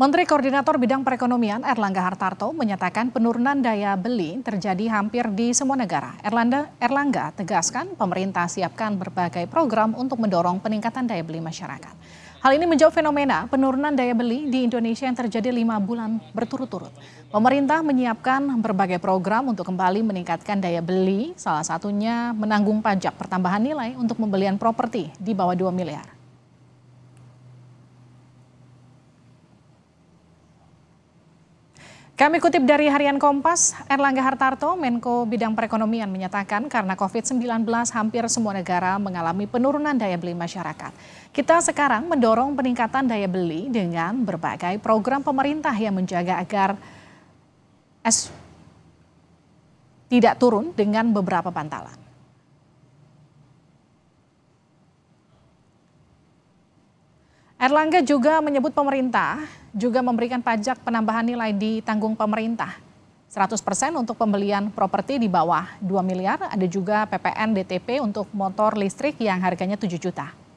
Menteri Koordinator Bidang Perekonomian Erlangga Hartarto menyatakan penurunan daya beli terjadi hampir di semua negara. Erlanda, Erlangga tegaskan pemerintah siapkan berbagai program untuk mendorong peningkatan daya beli masyarakat. Hal ini menjawab fenomena penurunan daya beli di Indonesia yang terjadi lima bulan berturut-turut. Pemerintah menyiapkan berbagai program untuk kembali meningkatkan daya beli, salah satunya menanggung pajak pertambahan nilai untuk pembelian properti di bawah 2 miliar. Kami kutip dari Harian Kompas, Erlangga Hartarto, Menko Bidang Perekonomian menyatakan karena COVID-19 hampir semua negara mengalami penurunan daya beli masyarakat. Kita sekarang mendorong peningkatan daya beli dengan berbagai program pemerintah yang menjaga agar S tidak turun dengan beberapa pantalan. Erlangga juga menyebut pemerintah juga memberikan pajak penambahan nilai ditanggung pemerintah. 100% untuk pembelian properti di bawah 2 miliar, ada juga PPN DTP untuk motor listrik yang harganya 7 juta.